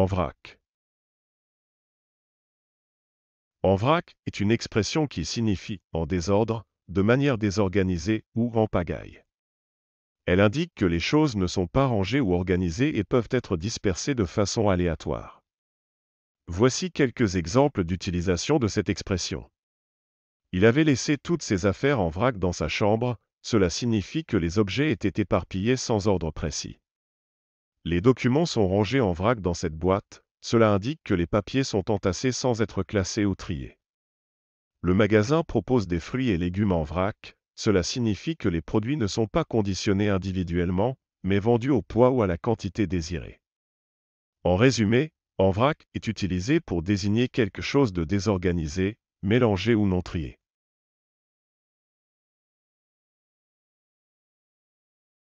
En vrac. En vrac est une expression qui signifie en désordre, de manière désorganisée ou en pagaille. Elle indique que les choses ne sont pas rangées ou organisées et peuvent être dispersées de façon aléatoire. Voici quelques exemples d'utilisation de cette expression. Il avait laissé toutes ses affaires en vrac dans sa chambre, cela signifie que les objets étaient éparpillés sans ordre précis. Les documents sont rangés en vrac dans cette boîte, cela indique que les papiers sont entassés sans être classés ou triés. Le magasin propose des fruits et légumes en vrac, cela signifie que les produits ne sont pas conditionnés individuellement, mais vendus au poids ou à la quantité désirée. En résumé, en vrac est utilisé pour désigner quelque chose de désorganisé, mélangé ou non trié.